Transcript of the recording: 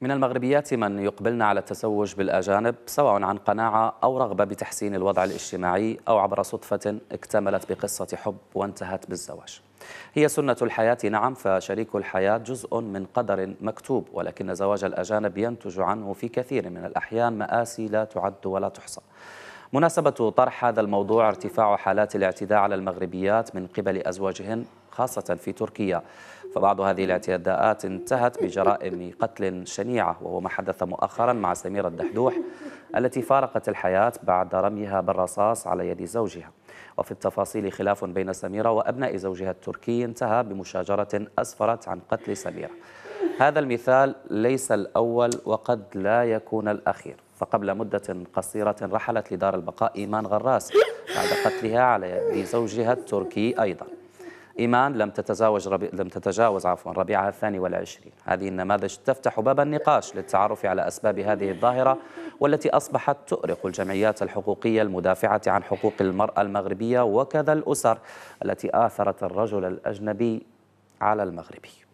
من المغربيات من يقبلن على التزوج بالأجانب سواء عن قناعة أو رغبة بتحسين الوضع الاجتماعي أو عبر صدفة اكتملت بقصة حب وانتهت بالزواج هي سنة الحياة نعم فشريك الحياة جزء من قدر مكتوب ولكن زواج الأجانب ينتج عنه في كثير من الأحيان مآسي لا تعد ولا تحصى مناسبة طرح هذا الموضوع ارتفاع حالات الاعتداء على المغربيات من قبل أزواجهن خاصة في تركيا فبعض هذه الاعتداءات انتهت بجرائم قتل شنيعة وهو ما حدث مؤخرا مع سميرة الدحدوح التي فارقت الحياة بعد رميها بالرصاص على يد زوجها وفي التفاصيل خلاف بين سميرة وأبناء زوجها التركي انتهى بمشاجرة أسفرت عن قتل سميرة هذا المثال ليس الأول وقد لا يكون الأخير فقبل مدة قصيرة رحلت لدار البقاء إيمان غراس بعد قتلها على يد زوجها التركي أيضاً إيمان لم تتزاوج ربي لم تتجاوز عفوا ربيعها الثاني والعشرين هذه النماذج تفتح باب النقاش للتعرف على أسباب هذه الظاهرة والتي أصبحت تؤرق الجمعيات الحقوقية المدافعة عن حقوق المرأة المغربية وكذا الأسر التي آثرت الرجل الأجنبي على المغربي